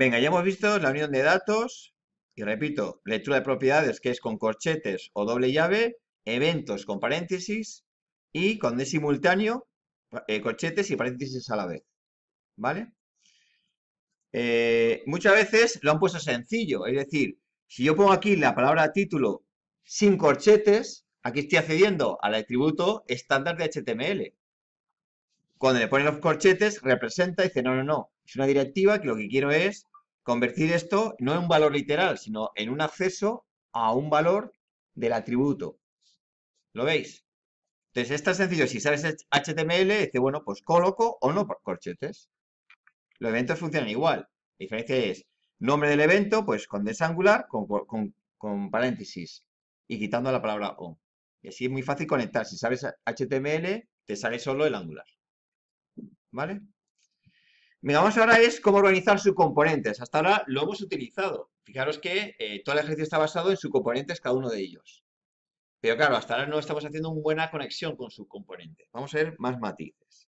Venga, ya hemos visto la unión de datos, y repito, lectura de propiedades que es con corchetes o doble llave, eventos con paréntesis y con de simultáneo eh, corchetes y paréntesis a la vez. ¿Vale? Eh, muchas veces lo han puesto sencillo, es decir, si yo pongo aquí la palabra título sin corchetes, aquí estoy accediendo al atributo estándar de HTML. Cuando le ponen los corchetes, representa y dice, no, no, no, es una directiva que lo que quiero es convertir esto no en un valor literal, sino en un acceso a un valor del atributo. ¿Lo veis? Entonces, es tan sencillo. Si sabes HTML, dice, bueno, pues coloco o no por corchetes. Los eventos funcionan igual. La diferencia es nombre del evento, pues con desangular, con, con paréntesis y quitando la palabra o. Y así es muy fácil conectar. Si sabes HTML, te sale solo el angular. ¿vale? vamos ahora es cómo organizar subcomponentes. Hasta ahora lo hemos utilizado. Fijaros que eh, todo el ejercicio está basado en subcomponentes, cada uno de ellos. Pero claro, hasta ahora no estamos haciendo una buena conexión con subcomponentes. Vamos a ver más matices.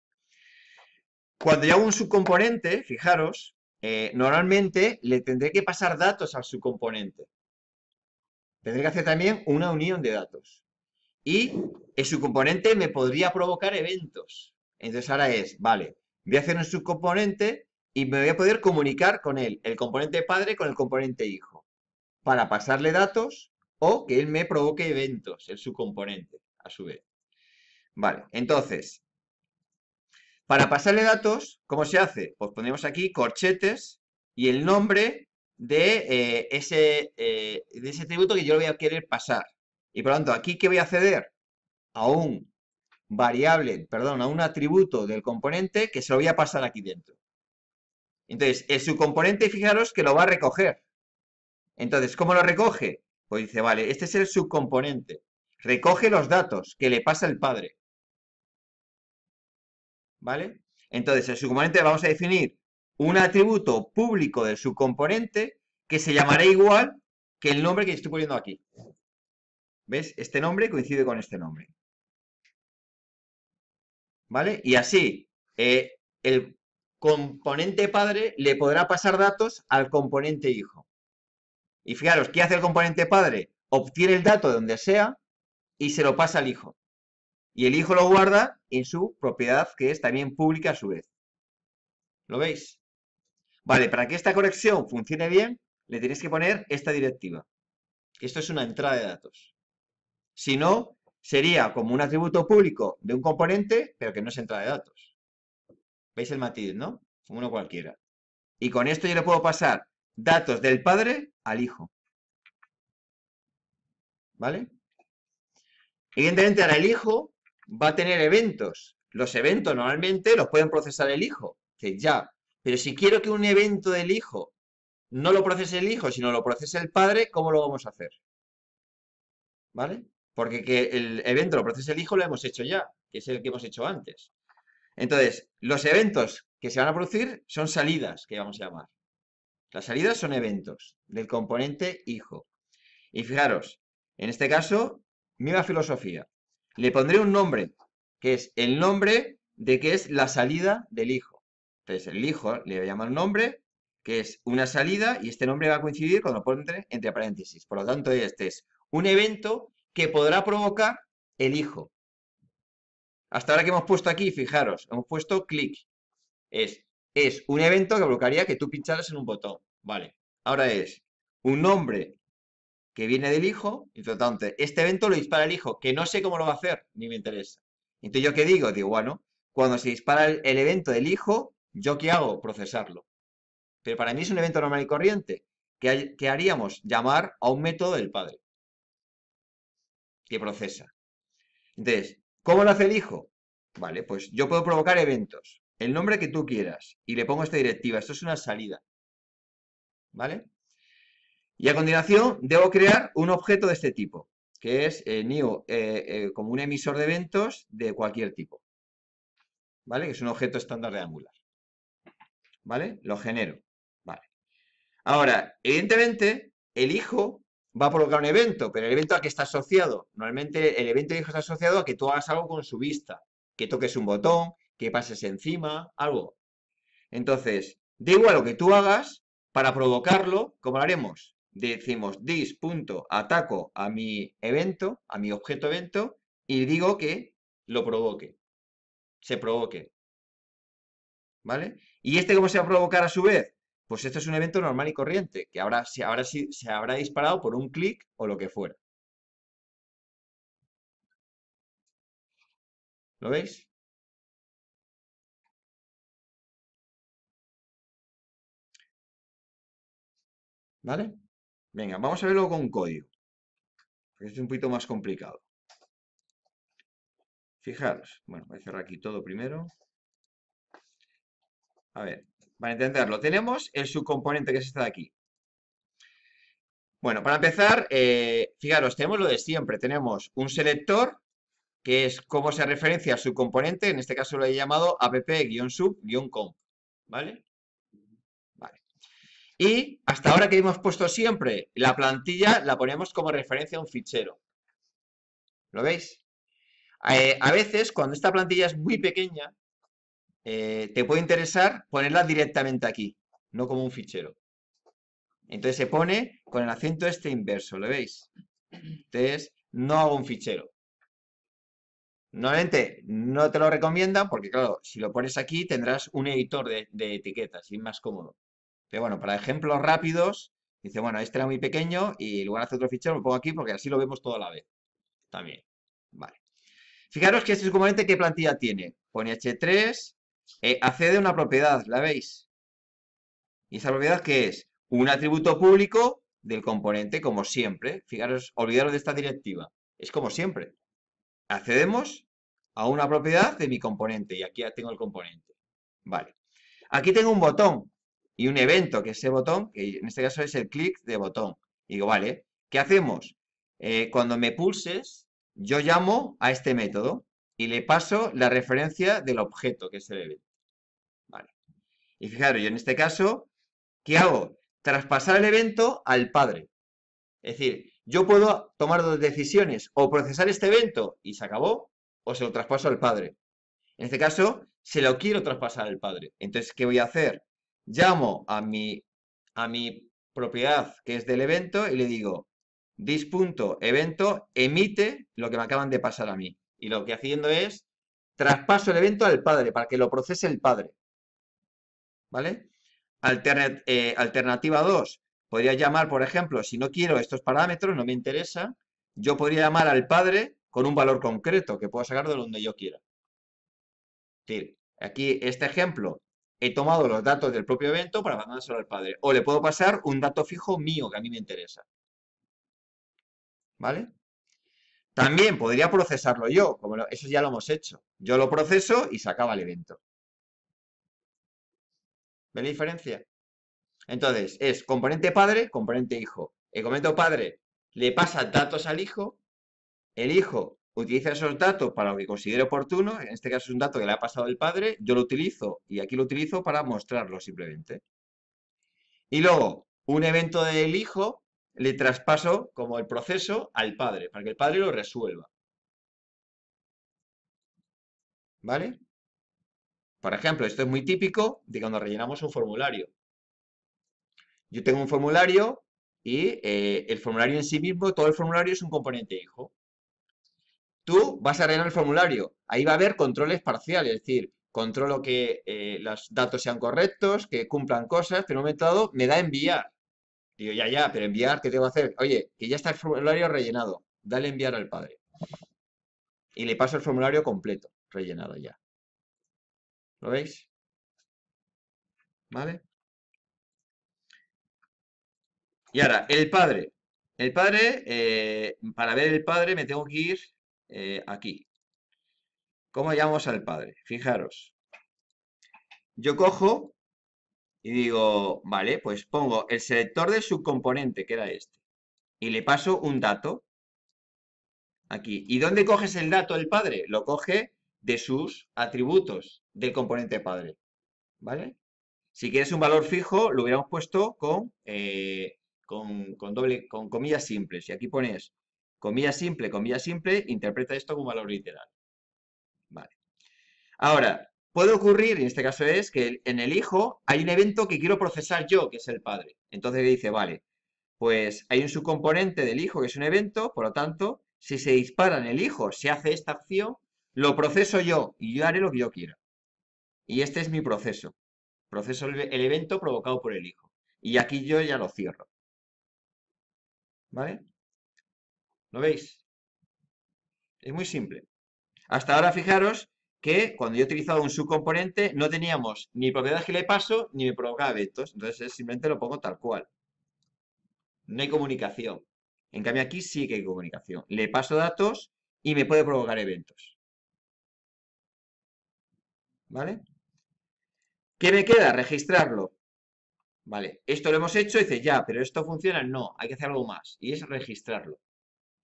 Cuando yo hago un subcomponente, fijaros, eh, normalmente le tendré que pasar datos al subcomponente. Tendré que hacer también una unión de datos. Y el subcomponente me podría provocar eventos. Entonces ahora es, vale, voy a hacer un subcomponente y me voy a poder comunicar con él, el componente padre con el componente hijo, para pasarle datos o que él me provoque eventos, el subcomponente, a su vez. Vale, entonces, para pasarle datos, ¿cómo se hace? Pues ponemos aquí corchetes y el nombre de, eh, ese, eh, ese tributo que yo le voy a querer pasar. Y por lo tanto, ¿aquí qué voy a acceder? A un variable, perdón, a un atributo del componente que se lo voy a pasar aquí dentro. Entonces, el subcomponente, fijaros que lo va a recoger. Entonces, ¿cómo lo recoge? Pues dice, vale, este es el subcomponente. Recoge los datos que le pasa el padre. ¿Vale? Entonces, el subcomponente vamos a definir un atributo público del subcomponente que se llamará igual que el nombre que estoy poniendo aquí. ¿Ves? Este nombre coincide con este nombre. ¿vale? Y así, eh, el componente padre le podrá pasar datos al componente hijo. Y fijaros, ¿qué hace el componente padre? Obtiene el dato de donde sea y se lo pasa al hijo. Y el hijo lo guarda en su propiedad, que es también pública a su vez. ¿Lo veis? Vale, para que esta conexión funcione bien, le tenéis que poner esta directiva. Esto es una entrada de datos. Si no, Sería como un atributo público de un componente, pero que no es entrada de datos. ¿Veis el matiz, no? Uno cualquiera. Y con esto yo le puedo pasar datos del padre al hijo. ¿Vale? Evidentemente ahora el hijo va a tener eventos. Los eventos normalmente los pueden procesar el hijo, que ya. Pero si quiero que un evento del hijo no lo procese el hijo, sino lo procese el padre, ¿cómo lo vamos a hacer? ¿Vale? Porque que el evento lo procese el hijo lo hemos hecho ya, que es el que hemos hecho antes. Entonces, los eventos que se van a producir son salidas, que vamos a llamar. Las salidas son eventos del componente hijo. Y fijaros, en este caso, misma filosofía. Le pondré un nombre, que es el nombre de que es la salida del hijo. Entonces, el hijo le voy a llamar nombre, que es una salida, y este nombre va a coincidir con lo pondré entre paréntesis. Por lo tanto, este es un evento que podrá provocar el hijo. Hasta ahora que hemos puesto aquí, fijaros, hemos puesto clic. Es, es un evento que provocaría que tú pincharas en un botón. Vale. Ahora es un nombre que viene del hijo, y este evento lo dispara el hijo, que no sé cómo lo va a hacer, ni me interesa. Entonces, ¿yo qué digo? Digo, bueno, cuando se dispara el, evento del hijo, ¿yo qué hago? Procesarlo. Pero para mí es un evento normal y corriente. que qué haríamos? Llamar a un método del padre que procesa. Entonces, ¿cómo lo hace el hijo? Vale, pues yo puedo provocar eventos, el nombre que tú quieras, y le pongo esta directiva. Esto es una salida. ¿Vale? Y a continuación, debo crear un objeto de este tipo, que es eh, new, eh, eh, como un emisor de eventos de cualquier tipo. ¿Vale? Que es un objeto estándar de Angular. ¿Vale? Lo genero. Vale. Ahora, evidentemente, el hijo va a provocar un evento, pero el evento a qué está asociado. Normalmente el evento dijo está asociado a que tú hagas algo con su vista, que toques un botón, que pases encima, algo. Entonces, da igual lo que tú hagas, para provocarlo, ¿cómo lo haremos? Decimos dis.ataco a mi evento, a mi objeto evento, y digo que lo provoque. Se provoque. ¿Vale? ¿Y este cómo se va a provocar a su vez? Pues este es un evento normal y corriente, que ahora, se, ahora sí, se habrá disparado por un clic o lo que fuera. ¿Lo veis? ¿Vale? Venga, vamos a verlo con código. es un poquito más complicado. Fijaros. Bueno, voy a cerrar aquí todo primero. A ver, para entenderlo, tenemos el subcomponente que es esta de aquí. Bueno, para empezar, eh, fijaros, tenemos lo de siempre. Tenemos un selector, que es cómo se referencia al subcomponente. En este caso lo he llamado app-sub-comp. ¿Vale? Vale. Y hasta ahora que hemos puesto siempre la plantilla, la ponemos como referencia a un fichero. ¿Lo veis? Eh, a veces, cuando esta plantilla es muy pequeña, eh, te puede interesar ponerla directamente aquí, no como un fichero. Entonces se pone con el acento este inverso, ¿lo veis? Entonces, no hago un fichero. Normalmente no te lo recomiendan porque, claro, si lo pones aquí tendrás un editor de, etiquetas y más cómodo. Pero bueno, para ejemplos rápidos, dice, bueno, este era muy pequeño y en lugar otro fichero lo pongo aquí porque así lo vemos toda la vez. También. Vale. Fijaros que este es un componente, ¿qué plantilla tiene? Pone H3, eh, accede a una propiedad, ¿la veis? ¿Y esa propiedad que es? Un atributo público del componente, como siempre. Fijaros, olvidaros de esta directiva. Es como siempre. Accedemos a una propiedad de mi componente. Y aquí ya tengo el componente. Vale. Aquí tengo un botón y un evento, que es ese botón, que en este caso es el clic de botón. digo, vale, ¿qué hacemos? Eh, cuando me pulses, yo llamo a este método y le paso la referencia del objeto que es el evento. Y fijaros, yo en este caso, ¿qué hago? Traspasar el evento al padre. Es decir, yo puedo tomar dos decisiones, o procesar este evento y se acabó, o se lo traspaso al padre. En este caso, se lo quiero traspasar al padre. Entonces, ¿qué voy a hacer? Llamo a mi, a mi propiedad que es del evento y le digo, dis.evento emite lo que me acaban de pasar a mí. Y lo que haciendo es traspaso el evento al padre para que lo procese el padre. ¿Vale? Eh, alternativa 2. Podría llamar, por ejemplo, si no quiero estos parámetros, no me interesa, yo podría llamar al padre con un valor concreto que puedo sacar de donde yo quiera. decir, aquí, este ejemplo, he tomado los datos del propio evento para mandárselo al padre. O le puedo pasar un dato fijo mío que a mí me interesa. ¿Vale? También podría procesarlo yo, como eso ya lo hemos hecho. Yo lo proceso y se acaba el evento. ¿Ve la diferencia? Entonces, es componente padre, componente hijo. El componente padre le pasa datos al hijo, el hijo utiliza esos datos para lo que considere oportuno, en este caso es un dato que le ha pasado el padre, yo lo utilizo y aquí lo utilizo para mostrarlo simplemente. Y luego, un evento del hijo le traspaso como el proceso al padre, para que el padre lo resuelva. ¿Vale? Por ejemplo, esto es muy típico de cuando rellenamos un formulario. Yo tengo un formulario y eh, el formulario en sí mismo, todo el formulario es un componente hijo. Tú vas a rellenar el formulario. Ahí va a haber controles parciales, es decir, controlo que eh, los datos sean correctos, que cumplan cosas, pero en un momento dado me da enviar yo, ya, ya, pero enviar, ¿qué tengo que hacer? Oye, que ya está el formulario rellenado, dale enviar al padre. Y le paso el formulario completo, rellenado ya. ¿Lo veis? ¿Vale? Y ahora, el padre. El padre, eh, para ver el padre me tengo que ir eh, aquí. ¿Cómo llamamos al padre? Fijaros. Yo cojo y digo, vale, pues pongo el selector de subcomponente, que era este, y le paso un dato aquí. ¿Y dónde coges el dato del padre? Lo coge de sus atributos del componente padre, ¿vale? Si quieres un valor fijo, lo hubiéramos puesto eh, con, con, doble, con comillas simples. Y aquí pones comillas simple, comillas simple, interpreta esto como valor literal. Vale. Ahora, Puede ocurrir, en este caso es, que en el hijo hay un evento que quiero procesar yo, que es el padre. Entonces dice, vale, pues hay un subcomponente del hijo que es un evento, por lo tanto, si se dispara en el hijo, se hace esta acción, lo proceso yo y yo haré lo que yo quiera. Y este es mi proceso. Proceso el, el evento provocado por el hijo. Y aquí yo ya lo cierro. ¿Vale? ¿Lo veis? Es muy simple. Hasta ahora, fijaros que cuando yo utilizado un subcomponente no teníamos ni propiedad que le paso ni me provocaba eventos. Entonces simplemente lo pongo tal cual. No hay comunicación. En cambio aquí sí que hay comunicación. Le paso datos y me puede provocar eventos. ¿Vale? ¿Qué me queda? Registrarlo. Vale, esto lo hemos hecho, y dice ya, pero esto funciona, no, hay que hacer algo más, y es registrarlo.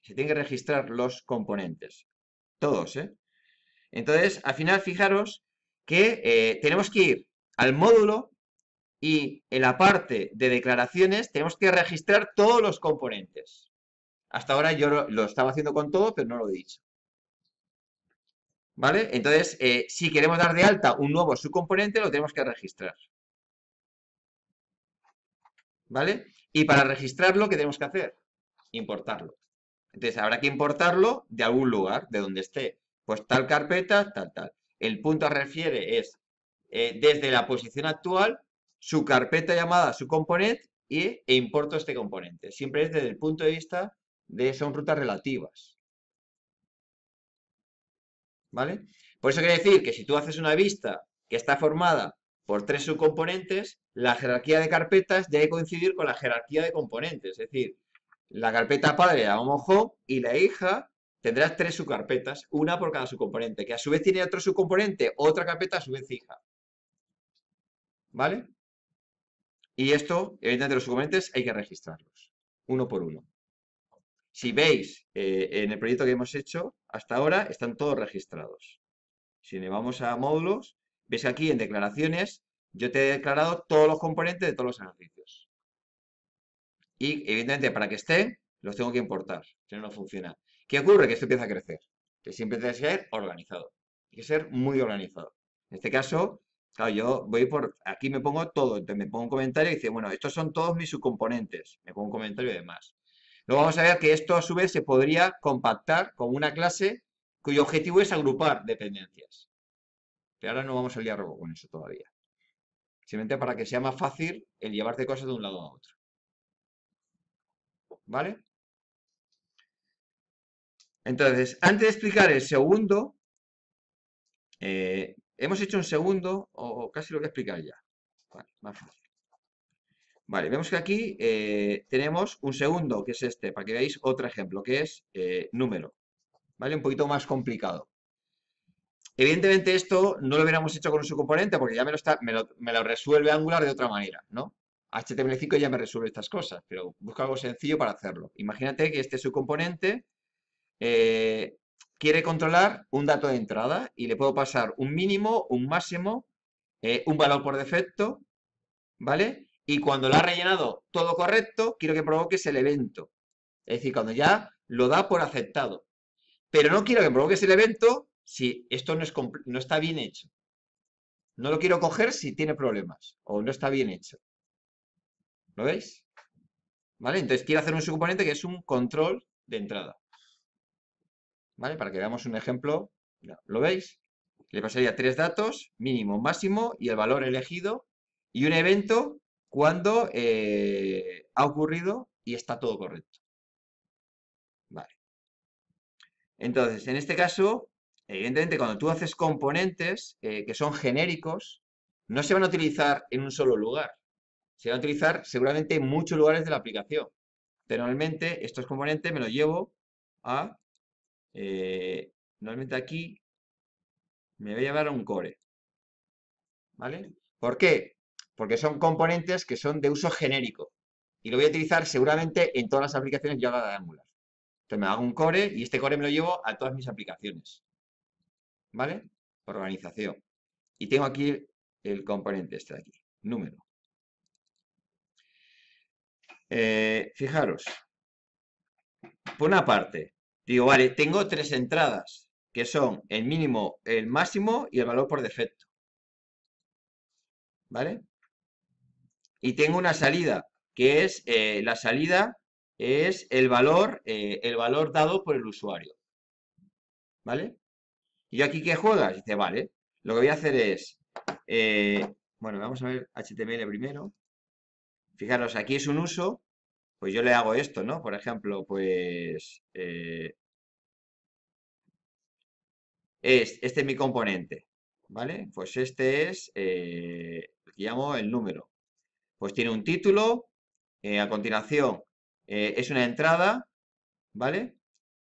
Se tienen que registrar los componentes, todos, ¿eh? Entonces, al final, fijaros que eh, tenemos que ir al módulo y en la parte de declaraciones tenemos que registrar todos los componentes. Hasta ahora yo lo, estaba haciendo con todo, pero no lo he dicho. ¿Vale? Entonces, eh, si queremos dar de alta un nuevo subcomponente, lo tenemos que registrar. ¿Vale? Y para registrarlo, ¿qué tenemos que hacer? Importarlo. Entonces, habrá que importarlo de algún lugar, de donde esté. Pues tal carpeta, tal, tal. El punto refiere es eh, desde la posición actual, su carpeta llamada su componente y, e importo este componente. Siempre es desde el punto de vista de son rutas relativas. ¿Vale? Por eso quiere decir que si tú haces una vista que está formada por tres subcomponentes, la jerarquía de carpetas debe coincidir con la jerarquía de componentes. Es decir, la carpeta padre la llamamos home y la hija Tendrás tres subcarpetas, una por cada subcomponente, que a su vez tiene otro subcomponente, otra carpeta a su vez fija. ¿Vale? Y esto, evidentemente, los subcomponentes hay que registrarlos, uno por uno. Si veis, eh, en el proyecto que hemos hecho hasta ahora, están todos registrados. Si le vamos a módulos, veis aquí en declaraciones, yo te he declarado todos los componentes de todos los ejercicios. Y, evidentemente, para que estén, los tengo que importar, si no, no funciona. ¿Qué ocurre? Que esto empieza a crecer. Que siempre tiene que ser organizado. Hay que ser muy organizado. En este caso, claro, yo voy por, aquí me pongo todo, entonces me pongo un comentario y dice, bueno, estos son todos mis subcomponentes. Me pongo un comentario y demás. Luego vamos a ver que esto a su vez se podría compactar con una clase cuyo objetivo es agrupar dependencias. Pero ahora no vamos al diálogo con eso todavía. Simplemente para que sea más fácil el llevarte cosas de un lado a otro. ¿Vale? Entonces, antes de explicar el segundo, eh, hemos hecho un segundo, o casi lo voy a explicar ya. Vale, más Vale, vemos que aquí eh, tenemos un segundo, que es este, para que veáis otro ejemplo, que es eh, número. ¿Vale? Un poquito más complicado. Evidentemente esto no lo hubiéramos hecho con un subcomponente porque ya me lo, me lo resuelve Angular de otra manera, ¿no? HTML5 ya me resuelve estas cosas, pero busco algo sencillo para hacerlo. Imagínate que este subcomponente eh, quiere controlar un dato de entrada y le puedo pasar un mínimo, un máximo, eh, un valor por defecto, ¿vale? Y cuando lo ha rellenado todo correcto, quiero que provoques el evento. Es decir, cuando ya lo da por aceptado. Pero no quiero que provoques el evento si esto no, es no está bien hecho. No lo quiero coger si tiene problemas o no está bien hecho. ¿Lo veis? ¿Vale? Entonces quiero hacer un subcomponente que es un control de entrada. ¿vale? Para que veamos un ejemplo, ¿lo veis? Le pasaría tres datos, mínimo, máximo y el valor elegido y un evento cuando eh, ha ocurrido y está todo correcto. Vale. Entonces, en este caso, evidentemente cuando tú haces componentes eh, que son genéricos, no se van a utilizar en un solo lugar. Se van a utilizar seguramente en muchos lugares de la aplicación. normalmente estos componentes me los llevo a eh, normalmente aquí me voy a llevar a un core. ¿Vale? ¿Por qué? Porque son componentes que son de uso genérico. Y lo voy a utilizar seguramente en todas las aplicaciones yo haga de Angular. Entonces me hago un core y este core me lo llevo a todas mis aplicaciones. ¿Vale? organización. Y tengo aquí el componente este de aquí, número. Eh, fijaros, por una parte, Digo, vale, tengo tres entradas, que son el mínimo, el máximo y el valor por defecto. ¿Vale? Y tengo una salida, que es eh, la salida, es el valor, eh, el valor dado por el usuario. ¿Vale? ¿Y aquí qué juegas? Dice, vale, lo que voy a hacer es, eh, bueno, vamos a ver HTML primero. Fijaros, aquí es un uso pues yo le hago esto, ¿no? Por ejemplo, pues... Eh, es, este es mi componente, ¿vale? Pues este es, eh, llamo el número. Pues tiene un título, eh, a continuación eh, es una entrada, ¿vale?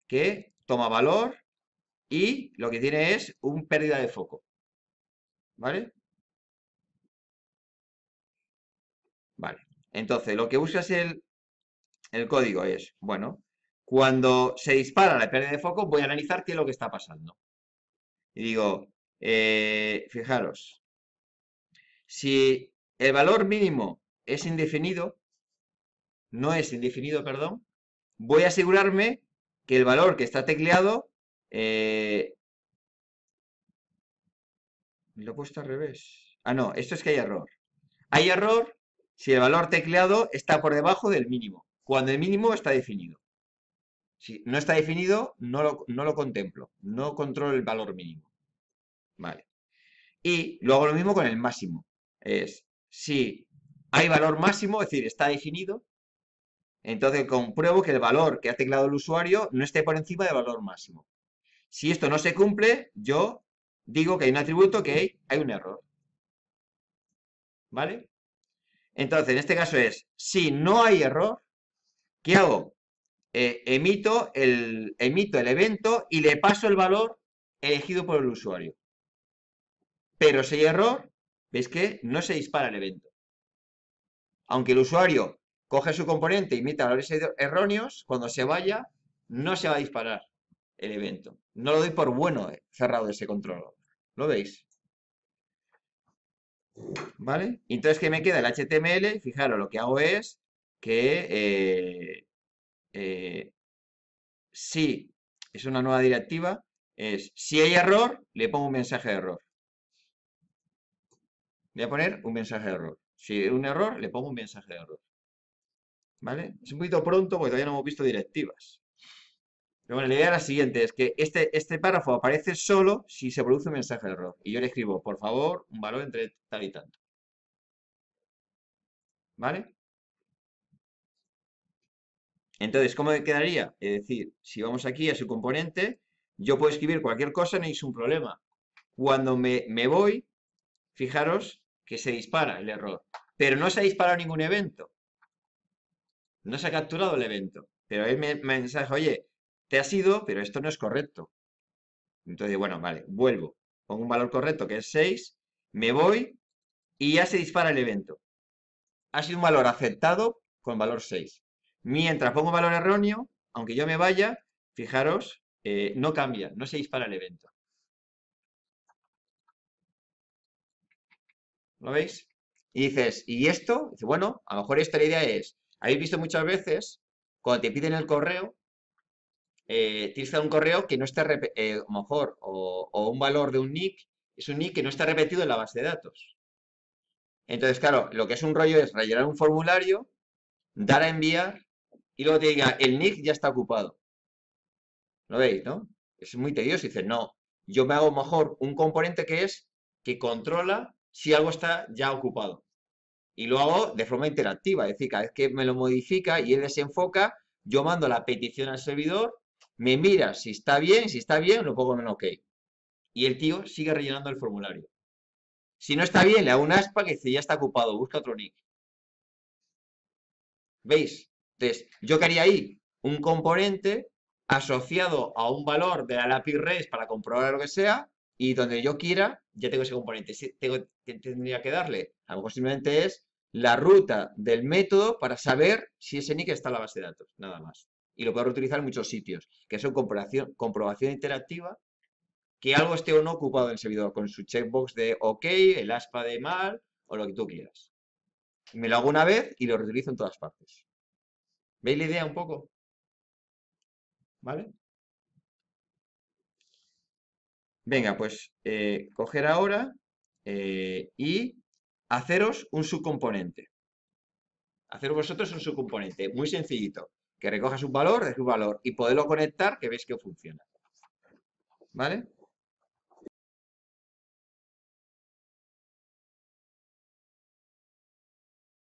Que toma valor y lo que tiene es un pérdida de foco, ¿vale? Vale, entonces lo que usa es el, el código es, bueno, cuando se dispara la pérdida de foco, voy a analizar qué es lo que está pasando. Y digo, eh, fijaros, si el valor mínimo es indefinido, no es indefinido, perdón, voy a asegurarme que el valor que está tecleado, eh, lo he puesto al revés. Ah, no, esto es que hay error. Hay error si el valor tecleado está por debajo del mínimo cuando el mínimo está definido. Si no está definido, no lo, no lo contemplo, no controlo el valor mínimo. Vale. Y luego lo mismo con el máximo. Es si hay valor máximo, es decir, está definido, entonces compruebo que el valor que ha teclado el usuario no esté por encima del valor máximo. Si esto no se cumple, yo digo que hay un atributo que hay un error. ¿Vale? Entonces, en este caso es, si no hay error, ¿Qué hago? Eh, emito, el, evento y le paso el valor elegido por el usuario. Pero si hay error, veis que no se dispara el evento. Aunque el usuario coge su componente y imita valores er-, erróneos, cuando se vaya, no se va a disparar el evento. No lo doy por bueno eh, cerrado ese control. ¿Lo veis? ¿Vale? Entonces, ¿qué me queda? El HTML, fijaros, lo que hago es que eh, eh, si es una nueva directiva, es si hay error, le pongo un mensaje de error. Voy a poner un mensaje de error. Si hay un error, le pongo un mensaje de error. ¿Vale? Es un poquito pronto porque todavía no hemos visto directivas. Pero bueno, la idea es la siguiente, es que este, este párrafo aparece solo si se produce un mensaje de error. Y yo le escribo, por favor, un valor entre tal y tanto. ¿Vale? Entonces, ¿cómo quedaría? Es decir, si vamos aquí a su componente, yo puedo escribir cualquier cosa, no hay un problema. Cuando me, me voy, fijaros que se dispara el error. Pero no se ha disparado ningún evento. No se ha capturado el evento. Pero él me mensaje, oye, te ha sido, pero esto no es correcto. Entonces, bueno, vale, vuelvo. Pongo un valor correcto que es 6, me voy y ya se dispara el evento. Ha sido un valor aceptado con valor 6. Mientras pongo valor erróneo, aunque yo me vaya, fijaros, eh, no cambia, no se dispara el evento. ¿Lo veis? Y dices, ¿y esto? bueno, a lo mejor esta idea es, habéis visto muchas veces, cuando te piden el correo, te eh, tienes un correo que no está, eh, a lo mejor, o, o un valor de un nick, es un nick que no está repetido en la base de datos. Entonces, claro, lo que es un rollo es rellenar un formulario, dar a enviar y luego te diga, el nick ya está ocupado. ¿Lo veis, no? Es muy tedioso. dice no, yo me hago mejor un componente que es que controla si algo está ya ocupado. Y lo hago de forma interactiva, es decir, cada vez que me lo modifica y él desenfoca, yo mando la petición al servidor, me mira si está bien, si está bien, lo pongo en OK. Y el tío sigue rellenando el formulario. Si no está bien, le hago una aspa que dice, ya está ocupado, busca otro nick. ¿Veis? Entonces, yo quería ahí un componente asociado a un valor de la API REST para comprobar lo que sea y donde yo quiera ya tengo ese componente. Si tengo, tendría que darle, a lo simplemente es la ruta del método para saber si ese nick está en la base de datos, nada más. Y lo puedo reutilizar en muchos sitios, que son comprobación, comprobación interactiva, que algo esté o no ocupado en el servidor, con su checkbox de OK, el aspa de mal o lo que tú quieras. Me lo hago una vez y lo reutilizo en todas partes. ¿Veis la idea un poco? ¿Vale? Venga, pues eh, coger ahora eh, y haceros un subcomponente. Hacer vosotros un subcomponente, muy sencillito, que recoja su valor, de su valor y poderlo conectar, que veis que funciona. ¿Vale?